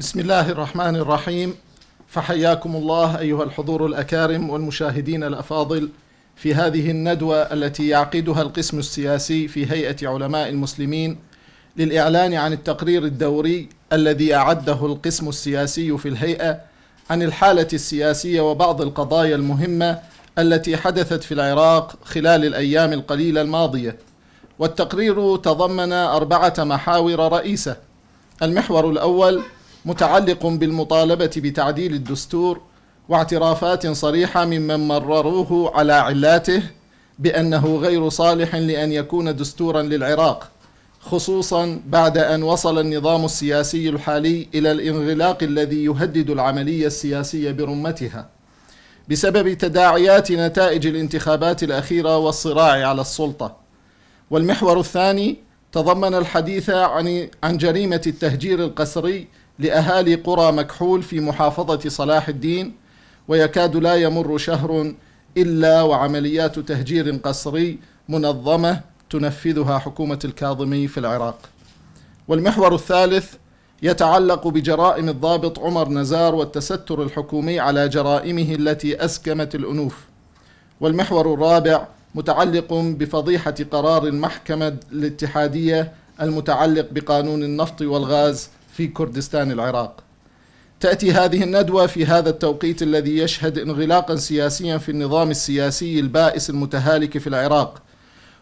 بسم الله الرحمن الرحيم فحياكم الله أيها الحضور الأكارم والمشاهدين الأفاضل في هذه الندوة التي يعقدها القسم السياسي في هيئة علماء المسلمين للإعلان عن التقرير الدوري الذي أعده القسم السياسي في الهيئة عن الحالة السياسية وبعض القضايا المهمة التي حدثت في العراق خلال الأيام القليلة الماضية والتقرير تضمن أربعة محاور رئيسة المحور الأول متعلق بالمطالبة بتعديل الدستور واعترافات صريحة ممن مرروه على علاته بأنه غير صالح لأن يكون دستورا للعراق خصوصا بعد أن وصل النظام السياسي الحالي إلى الانغلاق الذي يهدد العملية السياسية برمتها بسبب تداعيات نتائج الانتخابات الأخيرة والصراع على السلطة والمحور الثاني تضمن الحديث عن عن جريمة التهجير القسري لأهالي قرى مكحول في محافظة صلاح الدين ويكاد لا يمر شهر إلا وعمليات تهجير قسري منظمة تنفذها حكومة الكاظمي في العراق والمحور الثالث يتعلق بجرائم الضابط عمر نزار والتستر الحكومي على جرائمه التي أسكمت الأنوف والمحور الرابع متعلق بفضيحة قرار المحكمة الاتحادية المتعلق بقانون النفط والغاز في كردستان العراق تأتي هذه الندوة في هذا التوقيت الذي يشهد انغلاقا سياسيا في النظام السياسي البائس المتهالك في العراق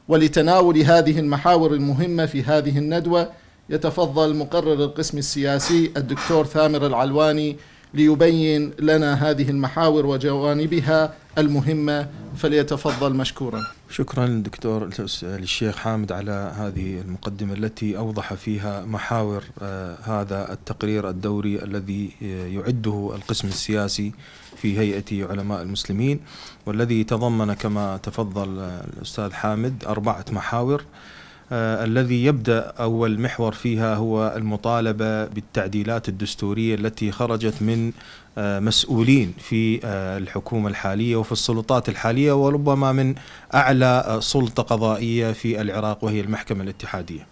ولتناول هذه المحاور المهمة في هذه الندوة يتفضل مقرر القسم السياسي الدكتور ثامر العلواني ليبين لنا هذه المحاور وجوانبها المهمة فليتفضل مشكورا شكرا للدكتور للشيخ حامد على هذه المقدمة التي أوضح فيها محاور آه، هذا التقرير الدوري الذي آه، يعده القسم السياسي في هيئة علماء المسلمين والذي تضمن كما تفضل آه، الأستاذ حامد أربعة محاور الذي يبدا اول محور فيها هو المطالبه بالتعديلات الدستوريه التي خرجت من آه، مسؤولين في آه، الحكومة الحالية وفي السلطات الحالية وربما من أعلى آه، سلطة قضائية في العراق وهي المحكمة الاتحادية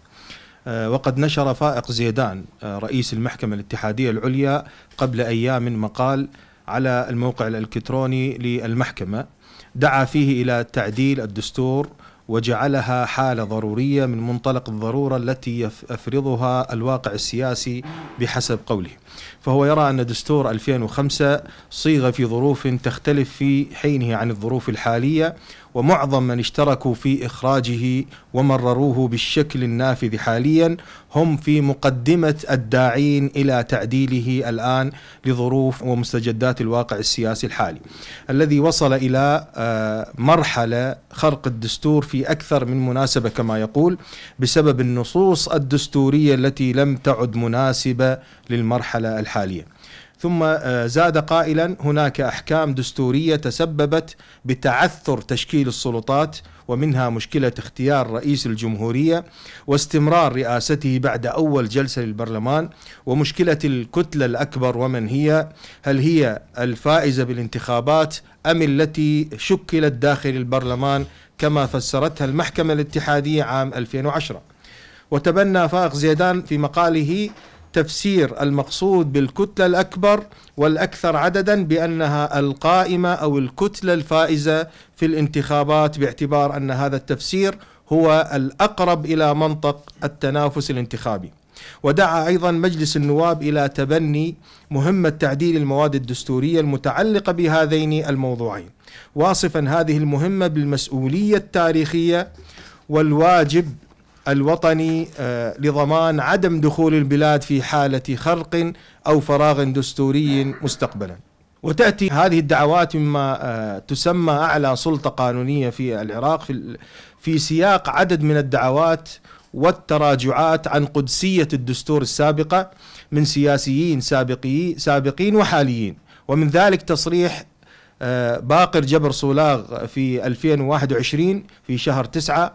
وقد نشر فائق زيدان رئيس المحكمة الاتحادية العليا قبل أيام مقال على الموقع الإلكتروني للمحكمة دعا فيه إلى تعديل الدستور وجعلها حالة ضرورية من منطلق الضرورة التي يفرضها الواقع السياسي بحسب قوله فهو يرى أن دستور 2005 صيغ في ظروف تختلف في حينه عن الظروف الحالية ومعظم من اشتركوا في إخراجه ومرروه بالشكل النافذ حاليا هم في مقدمة الداعين إلى تعديله الآن لظروف ومستجدات الواقع السياسي الحالي الذي وصل إلى آه، مرحلة خرق الدستور في أكثر من مناسبة كما يقول بسبب النصوص الدستورية التي لم تعد مناسبة للمرحلة الحالية ثم آه، زاد قائلا هناك احكام دستوريه تسببت بتعثر تشكيل السلطات ومنها مشكله اختيار رئيس الجمهوريه واستمرار رئاسته بعد اول جلسه للبرلمان ومشكله الكتله الاكبر ومن هي هل هي الفائزه بالانتخابات ام التي شكلت داخل البرلمان كما فسرتها المحكمه الاتحاديه عام 2010 وتبنى فائق زيدان في مقاله تفسير المقصود بالكتلة الأكبر والأكثر عددا بأنها القائمة أو الكتلة الفائزة في الانتخابات باعتبار أن هذا التفسير هو الأقرب إلى منطق التنافس الانتخابي ودعا أيضا مجلس النواب إلى تبني مهمة تعديل المواد الدستورية المتعلقة بهذين الموضوعين واصفا هذه المهمة بالمسؤولية التاريخية والواجب الوطني آه، لضمان عدم دخول البلاد في حالة خرق أو فراغ دستوري مستقبلا وتأتي هذه الدعوات مما آه، تسمى أعلى سلطة قانونية في العراق في سياق عدد من الدعوات والتراجعات عن قدسية الدستور السابقة من سياسيين سابقي سابقين وحاليين ومن ذلك تصريح آه، باقر جبر صولاغ في 2021 في شهر 9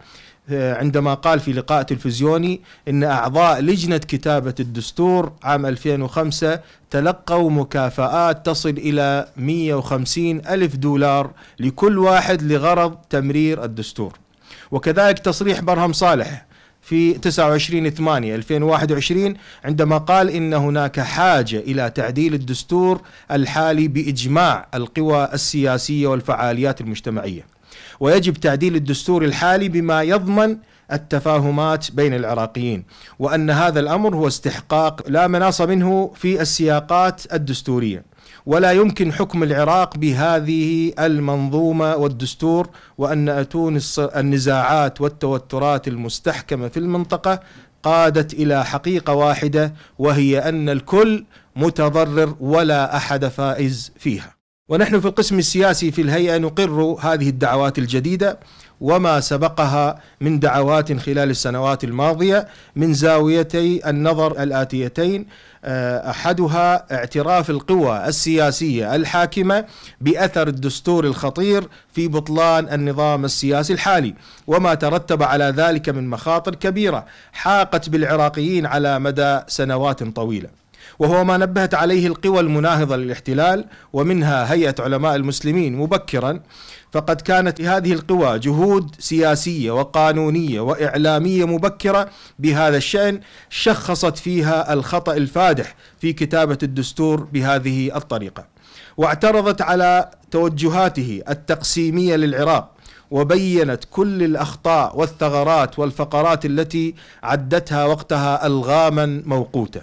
آه، عندما قال في لقاء تلفزيوني ان اعضاء لجنه كتابه الدستور عام 2005 تلقوا مكافآت تصل الى 150 الف دولار لكل واحد لغرض تمرير الدستور. وكذلك تصريح برهم صالح في 29 8 2021 عندما قال ان هناك حاجه الى تعديل الدستور الحالي باجماع القوى السياسيه والفعاليات المجتمعيه. ويجب تعديل الدستور الحالي بما يضمن التفاهمات بين العراقيين وان هذا الامر هو استحقاق لا مناص منه في السياقات الدستوريه ولا يمكن حكم العراق بهذه المنظومه والدستور وان اتون النزاعات والتوترات المستحكمه في المنطقه قادت الى حقيقه واحده وهي ان الكل متضرر ولا احد فائز فيها ونحن في القسم السياسي في الهيئة نقر هذه الدعوات الجديدة وما سبقها من دعوات خلال السنوات الماضية من زاويتي النظر الآتيتين آه، أحدها اعتراف القوى السياسية الحاكمة بأثر الدستور الخطير في بطلان النظام السياسي الحالي وما ترتب على ذلك من مخاطر كبيرة حاقت بالعراقيين على مدى سنوات طويلة وهو ما نبهت عليه القوى المناهضة للاحتلال ومنها هيئة علماء المسلمين مبكرا فقد كانت هذه القوى جهود سياسية وقانونية وإعلامية مبكرة بهذا الشأن شخصت فيها الخطأ الفادح في كتابة الدستور بهذه الطريقة واعترضت على توجهاته التقسيمية للعراق وبينت كل الاخطاء والثغرات والفقرات التي عدتها وقتها الغاما موقوته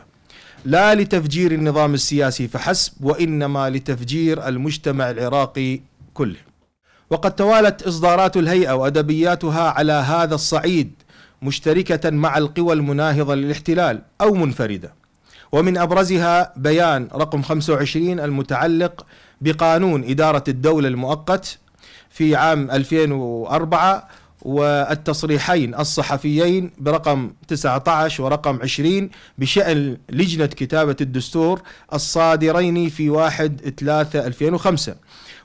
لا لتفجير النظام السياسي فحسب وانما لتفجير المجتمع العراقي كله. وقد توالت اصدارات الهيئه وادبياتها على هذا الصعيد مشتركه مع القوى المناهضه للاحتلال او منفرده. ومن ابرزها بيان رقم 25 المتعلق بقانون اداره الدوله المؤقت في عام 2004 والتصريحين الصحفيين برقم 19 ورقم 20 بشأن لجنة كتابة الدستور الصادرين في 1 3 2005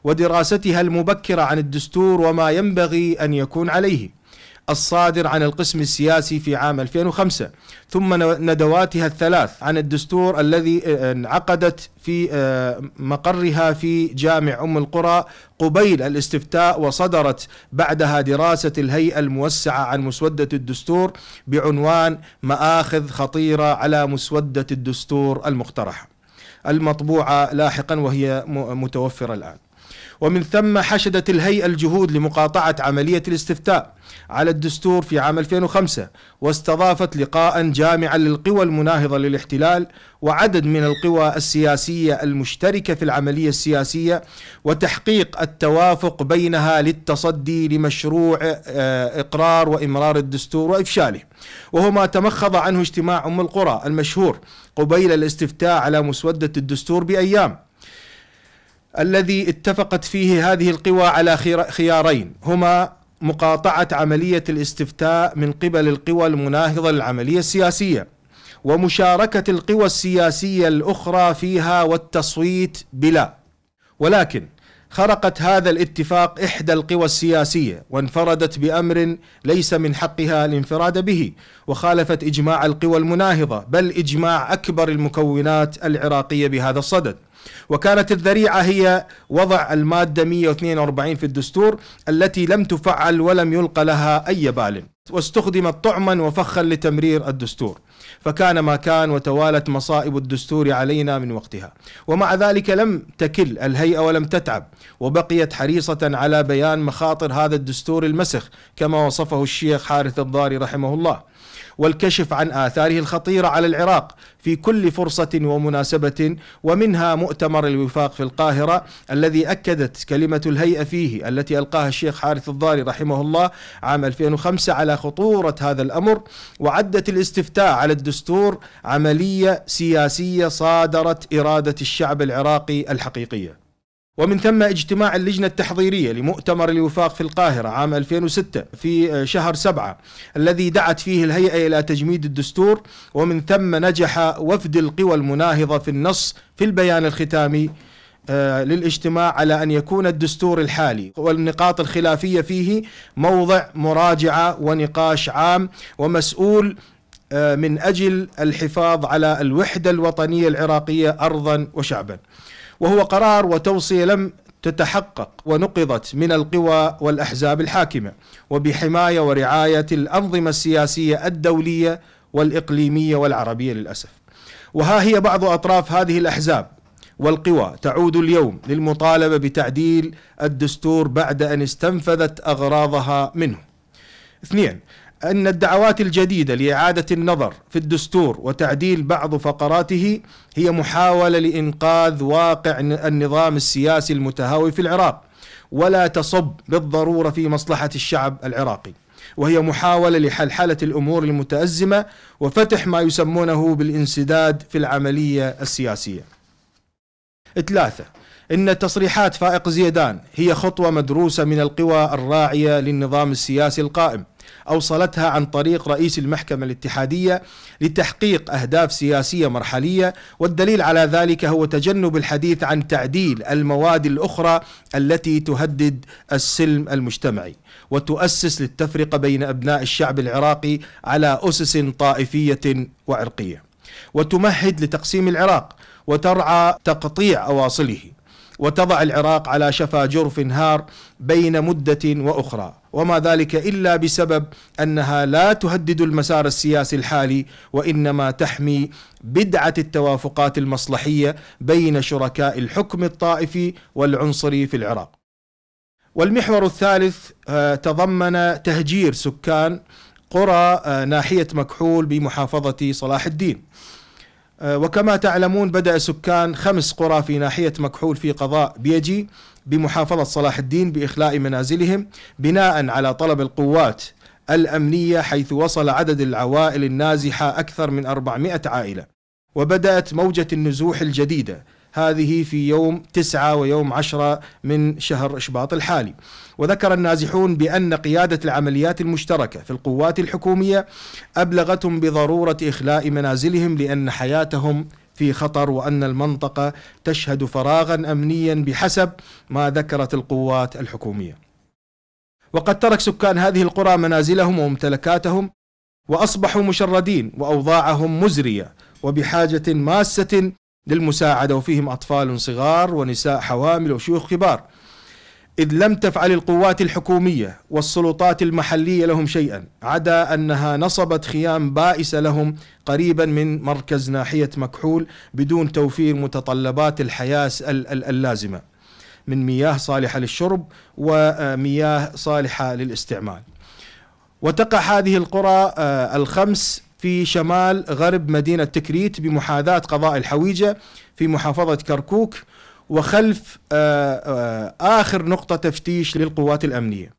ودراستها المبكرة عن الدستور وما ينبغي أن يكون عليه الصادر عن القسم السياسي في عام 2005 ثم ندواتها الثلاث عن الدستور الذي آه، آه، انعقدت في آه، مقرها في جامع أم القرى قبيل الاستفتاء وصدرت بعدها دراسة الهيئة الموسعة عن مسودة الدستور بعنوان مآخذ خطيرة على مسودة الدستور المقترحة المطبوعة لاحقا وهي متوفرة الآن ومن ثم حشدت الهيئة الجهود لمقاطعة عملية الاستفتاء على الدستور في عام 2005 واستضافت لقاء جامعا للقوى المناهضة للاحتلال وعدد من القوى السياسية المشتركة في العملية السياسية وتحقيق التوافق بينها للتصدي لمشروع آه، إقرار وإمرار الدستور وإفشاله وهو ما تمخض عنه اجتماع أم القرى المشهور قبيل الاستفتاء على مسودة الدستور بأيام الذي اتفقت فيه هذه القوى على خيارين هما مقاطعة عملية الاستفتاء من قبل القوى المناهضة للعملية السياسية ومشاركة القوى السياسية الأخرى فيها والتصويت بلا ولكن خرقت هذا الاتفاق إحدى القوى السياسية وانفردت بأمر ليس من حقها الانفراد به وخالفت إجماع القوى المناهضة بل إجماع أكبر المكونات العراقية بهذا الصدد وكانت الذريعة هي وضع المادة 142 في الدستور التي لم تفعل ولم يلقى لها أي بال واستخدمت طعما وفخا لتمرير الدستور فكان ما كان وتوالت مصائب الدستور علينا من وقتها ومع ذلك لم تكل الهيئة ولم تتعب وبقيت حريصة على بيان مخاطر هذا الدستور المسخ كما وصفه الشيخ حارث الضاري رحمه الله والكشف عن آثاره الخطيرة على العراق في كل فرصة ومناسبة ومنها مؤتمر الوفاق في القاهرة الذي أكدت كلمة الهيئة فيه التي ألقاها الشيخ حارث الضاري رحمه الله عام 2005 على خطورة هذا الأمر وعدت الاستفتاء على الدستور عملية سياسية صادرت إرادة الشعب العراقي الحقيقية ومن ثم اجتماع اللجنة التحضيرية لمؤتمر الوفاق في القاهرة عام 2006 في شهر 7 الذي دعت فيه الهيئة إلى تجميد الدستور ومن ثم نجح وفد القوى المناهضة في النص في البيان الختامي آه، للاجتماع على أن يكون الدستور الحالي والنقاط الخلافية فيه موضع مراجعة ونقاش عام ومسؤول آه، من أجل الحفاظ على الوحدة الوطنية العراقية أرضا وشعبا وهو قرار وتوصية لم تتحقق ونقضت من القوى والأحزاب الحاكمة وبحماية ورعاية الأنظمة السياسية الدولية والإقليمية والعربية للأسف وها هي بعض أطراف هذه الأحزاب والقوى تعود اليوم للمطالبة بتعديل الدستور بعد أن استنفذت أغراضها منه اثنين أن الدعوات الجديدة لإعادة النظر في الدستور وتعديل بعض فقراته هي محاولة لإنقاذ واقع النظام السياسي المتهاوي في العراق ولا تصب بالضرورة في مصلحة الشعب العراقي وهي محاولة لحلحلة الأمور المتأزمة وفتح ما يسمونه بالانسداد في العملية السياسية ثلاثة إن تصريحات فائق زيدان هي خطوة مدروسة من القوى الراعية للنظام السياسي القائم أوصلتها عن طريق رئيس المحكمة الاتحادية لتحقيق أهداف سياسية مرحلية والدليل على ذلك هو تجنب الحديث عن تعديل المواد الأخرى التي تهدد السلم المجتمعي وتؤسس للتفرقة بين أبناء الشعب العراقي على أسس طائفية وعرقية وتمهد لتقسيم العراق وترعى تقطيع أواصله وتضع العراق على شفا جرف هار بين مدة وأخرى وما ذلك الا بسبب انها لا تهدد المسار السياسي الحالي وانما تحمي بدعه التوافقات المصلحيه بين شركاء الحكم الطائفي والعنصري في العراق. والمحور الثالث آه، تضمن تهجير سكان قرى آه، ناحيه مكحول بمحافظه صلاح الدين. آه، وكما تعلمون بدأ سكان خمس قرى في ناحية مكحول في قضاء بيجي بمحافظة صلاح الدين بإخلاء منازلهم بناء على طلب القوات الأمنية حيث وصل عدد العوائل النازحة أكثر من 400 عائلة وبدأت موجة النزوح الجديدة هذه في يوم 9 ويوم 10 من شهر شباط الحالي وذكر النازحون بأن قيادة العمليات المشتركة في القوات الحكومية أبلغتهم بضرورة إخلاء منازلهم لأن حياتهم في خطر وأن المنطقة تشهد فراغا أمنيا بحسب ما ذكرت القوات الحكومية وقد ترك سكان هذه القرى منازلهم وممتلكاتهم وأصبحوا مشردين وأوضاعهم مزرية وبحاجة ماسة للمساعدة وفيهم أطفال صغار ونساء حوامل وشيوخ كبار إذ لم تفعل القوات الحكومية والسلطات المحلية لهم شيئا عدا أنها نصبت خيام بائسة لهم قريبا من مركز ناحية مكحول بدون توفير متطلبات الحياة اللازمة من مياه صالحة للشرب ومياه آه، صالحة للاستعمال وتقع هذه القرى آه، الخمس في شمال غرب مدينة تكريت بمحاذاة قضاء الحويجة في محافظة كركوك وخلف آه، آه، آخر نقطة تفتيش للقوات الأمنية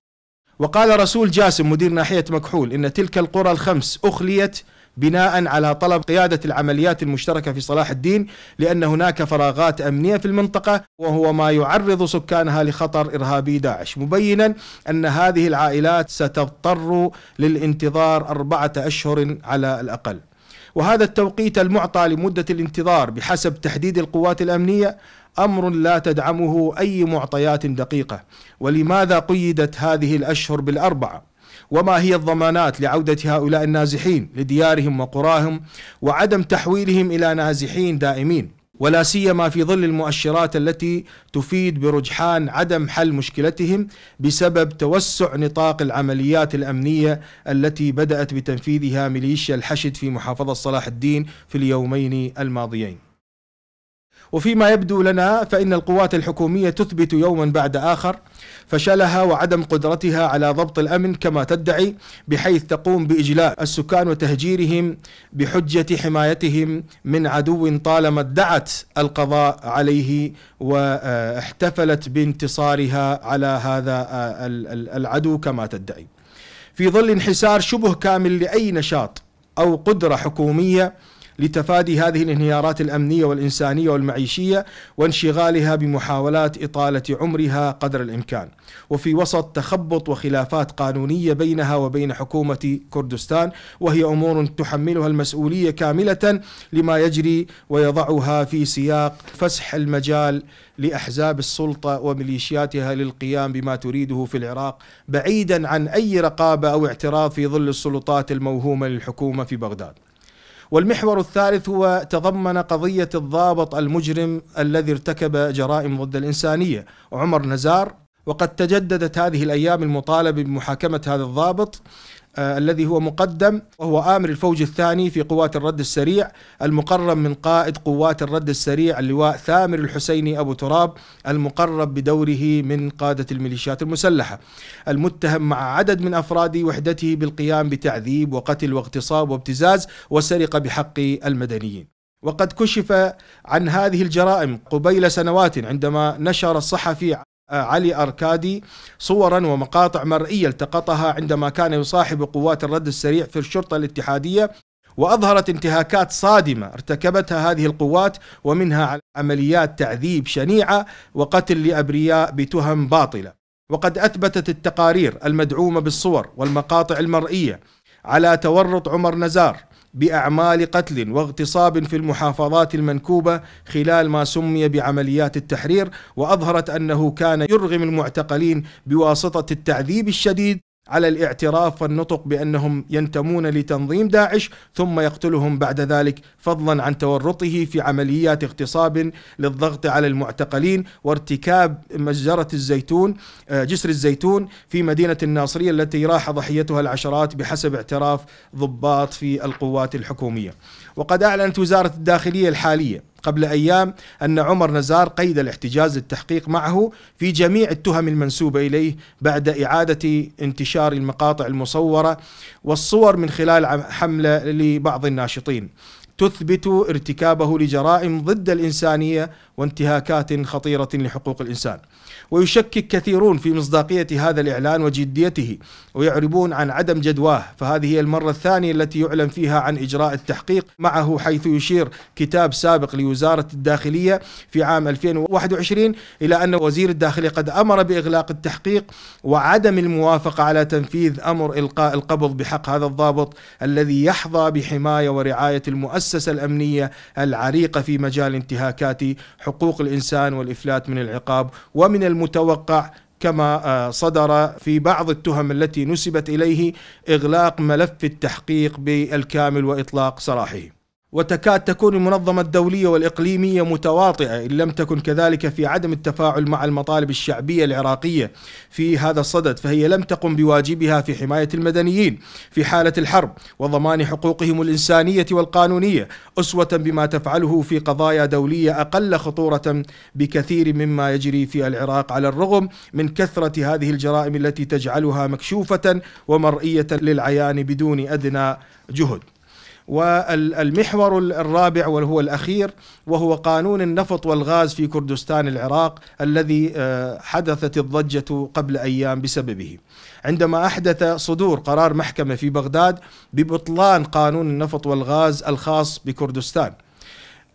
وقال رسول جاسم مدير ناحية مكحول إن تلك القرى الخمس أخليت بناء على طلب قيادة العمليات المشتركة في صلاح الدين لأن هناك فراغات أمنية في المنطقة وهو ما يعرض سكانها لخطر إرهابي داعش مبينا أن هذه العائلات ستضطر للانتظار أربعة أشهر على الأقل وهذا التوقيت المعطى لمدة الانتظار بحسب تحديد القوات الأمنية امر لا تدعمه اي معطيات دقيقه ولماذا قيدت هذه الاشهر بالاربعه وما هي الضمانات لعودة هؤلاء النازحين لديارهم وقراهم وعدم تحويلهم إلى نازحين دائمين ولا سيما في ظل المؤشرات التي تفيد برجحان عدم حل مشكلتهم بسبب توسع نطاق العمليات الأمنية التي بدأت بتنفيذها ميليشيا الحشد في محافظة صلاح الدين في اليومين الماضيين وفيما يبدو لنا فإن القوات الحكومية تثبت يوما بعد آخر فشلها وعدم قدرتها على ضبط الأمن كما تدعي بحيث تقوم بإجلاء السكان وتهجيرهم بحجة حمايتهم من عدو طالما ادعت القضاء عليه واحتفلت بانتصارها على هذا العدو كما تدعي في ظل انحسار شبه كامل لأي نشاط أو قدرة حكومية لتفادي هذه الانهيارات الامنيه والانسانيه والمعيشيه وانشغالها بمحاولات اطاله عمرها قدر الامكان وفي وسط تخبط وخلافات قانونيه بينها وبين حكومه كردستان وهي امور تحملها المسؤوليه كامله لما يجري ويضعها في سياق فسح المجال لاحزاب السلطه وميليشياتها للقيام بما تريده في العراق بعيدا عن اي رقابه او اعتراف في ظل السلطات الموهومه للحكومه في بغداد والمحور الثالث هو تضمن قضية الضابط المجرم الذي ارتكب جرائم ضد الإنسانية عمر نزار وقد تجددت هذه الأيام المطالبة بمحاكمة هذا الضابط آه، الذي هو مقدم وهو آمر الفوج الثاني في قوات الرد السريع المقرب من قائد قوات الرد السريع اللواء ثامر الحسيني أبو تراب المقرب بدوره من قادة الميليشيات المسلحة المتهم مع عدد من أفراد وحدته بالقيام بتعذيب وقتل واغتصاب وابتزاز وسرقة بحق المدنيين وقد كشف عن هذه الجرائم قبيل سنوات عندما نشر الصحفي علي أركادي صورا ومقاطع مرئية التقطها عندما كان يصاحب قوات الرد السريع في الشرطة الاتحادية وأظهرت انتهاكات صادمة ارتكبتها هذه القوات ومنها عمليات تعذيب شنيعة وقتل لأبرياء بتهم باطلة وقد أثبتت التقارير المدعومة بالصور والمقاطع المرئية على تورط عمر نزار باعمال قتل واغتصاب في المحافظات المنكوبه خلال ما سمي بعمليات التحرير واظهرت انه كان يرغم المعتقلين بواسطه التعذيب الشديد على الاعتراف والنطق بأنهم ينتمون لتنظيم داعش ثم يقتلهم بعد ذلك فضلا عن تورطه في عمليات اغتصاب للضغط على المعتقلين وارتكاب مجزرة الزيتون آه، جسر الزيتون في مدينة الناصرية التي راح ضحيتها العشرات بحسب اعتراف ضباط في القوات الحكومية وقد أعلنت وزارة الداخلية الحالية قبل أيام أن عمر نزار قيد الاحتجاز للتحقيق معه في جميع التهم المنسوبة إليه بعد إعادة انتشار المقاطع المصورة والصور من خلال حملة لبعض الناشطين تثبت ارتكابه لجرائم ضد الإنسانية وانتهاكات خطيرة لحقوق الإنسان ويشكك كثيرون في مصداقية هذا الإعلان وجديته ويعربون عن عدم جدواه فهذه هي المرة الثانية التي يعلن فيها عن إجراء التحقيق معه حيث يشير كتاب سابق لوزارة الداخلية في عام 2021 إلى أن وزير الداخلية قد أمر بإغلاق التحقيق وعدم الموافقة على تنفيذ أمر إلقاء القبض بحق هذا الضابط الذي يحظى بحماية ورعاية المؤسسة الأمنية العريقة في مجال انتهاكات حقوق الإنسان والإفلات من العقاب ومن الم المتوقع كما آه، صدر في بعض التهم التي نسبت اليه اغلاق ملف التحقيق بالكامل واطلاق سراحه وتكاد تكون المنظمة الدولية والإقليمية متواطئة إن لم تكن كذلك في عدم التفاعل مع المطالب الشعبية العراقية في هذا الصدد فهي لم تقم بواجبها في حماية المدنيين في حالة الحرب وضمان حقوقهم الإنسانية والقانونية أسوة بما تفعله في قضايا دولية أقل خطورة بكثير مما يجري في العراق على الرغم من كثرة هذه الجرائم التي تجعلها مكشوفة ومرئية للعيان بدون أدنى جهد والمحور الرابع وهو الأخير وهو قانون النفط والغاز في كردستان العراق الذي آه، حدثت الضجة قبل أيام بسببه عندما أحدث صدور قرار محكمة في بغداد ببطلان قانون النفط والغاز الخاص بكردستان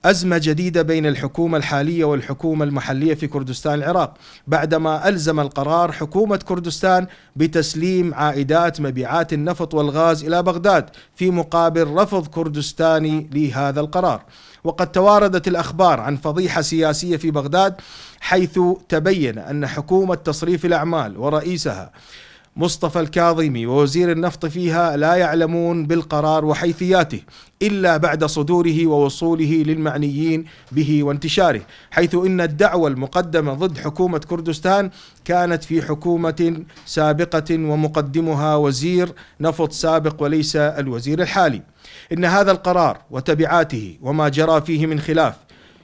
أزمة جديدة بين الحكومة الحالية والحكومة المحلية في كردستان العراق بعدما ألزم القرار حكومة كردستان بتسليم عائدات مبيعات النفط والغاز إلى بغداد في مقابل رفض كردستاني لهذا القرار وقد تواردت الأخبار عن فضيحة سياسية في بغداد حيث تبين أن حكومة تصريف الأعمال ورئيسها مصطفى الكاظمي ووزير النفط فيها لا يعلمون بالقرار وحيثياته إلا بعد صدوره ووصوله للمعنيين به وانتشاره حيث إن الدعوة المقدمة ضد حكومة كردستان كانت في حكومة سابقة ومقدمها وزير نفط سابق وليس الوزير الحالي إن هذا القرار وتبعاته وما جرى فيه من خلاف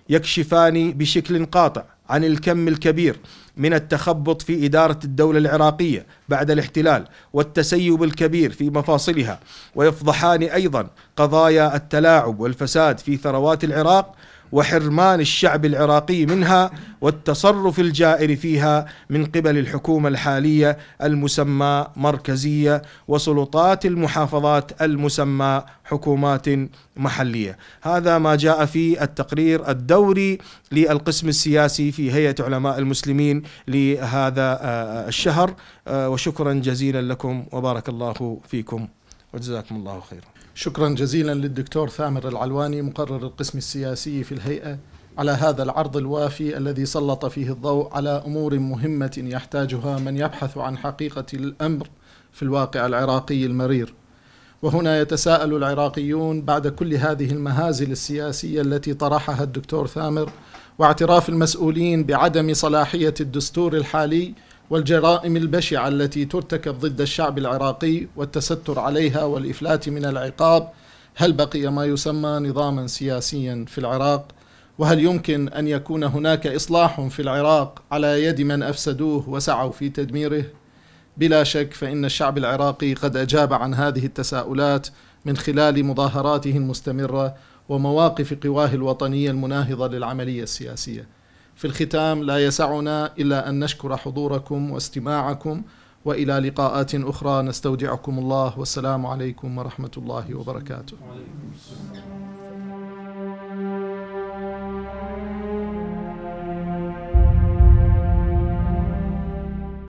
يكشفان بشكل قاطع عن الكم الكبير من التخبط في إدارة الدولة العراقية بعد الاحتلال والتسيب الكبير في مفاصلها ويفضحان أيضا قضايا التلاعب والفساد في ثروات العراق وحرمان الشعب العراقي منها والتصرف الجائر فيها من قبل الحكومه الحاليه المسمى مركزيه وسلطات المحافظات المسمى حكومات محليه. هذا ما جاء في التقرير الدوري للقسم السياسي في هيئه علماء المسلمين لهذا آه، آه، الشهر آه، وشكرا جزيلا لكم وبارك الله فيكم وجزاكم الله خيرا. شكرا جزيلا للدكتور ثامر العلواني مقرر القسم السياسي في الهيئة على هذا العرض الوافي الذي سلط فيه الضوء على أمور مهمة يحتاجها من يبحث عن حقيقة الأمر في الواقع العراقي المرير وهنا يتساءل العراقيون بعد كل هذه المهازل السياسية التي طرحها الدكتور ثامر واعتراف المسؤولين بعدم صلاحية الدستور الحالي والجرائم البشعة التي ترتكب ضد الشعب العراقي والتستر عليها والإفلات من العقاب هل بقي ما يسمى نظاما سياسيا في العراق؟ وهل يمكن أن يكون هناك إصلاح في العراق على يد من أفسدوه وسعوا في تدميره؟ بلا شك فإن الشعب العراقي قد أجاب عن هذه التساؤلات من خلال مظاهراته المستمرة ومواقف قواه الوطنية المناهضة للعملية السياسية في الختام لا يسعنا إلا أن نشكر حضوركم واستماعكم وإلى لقاءات أخرى نستودعكم الله والسلام عليكم ورحمة الله وبركاته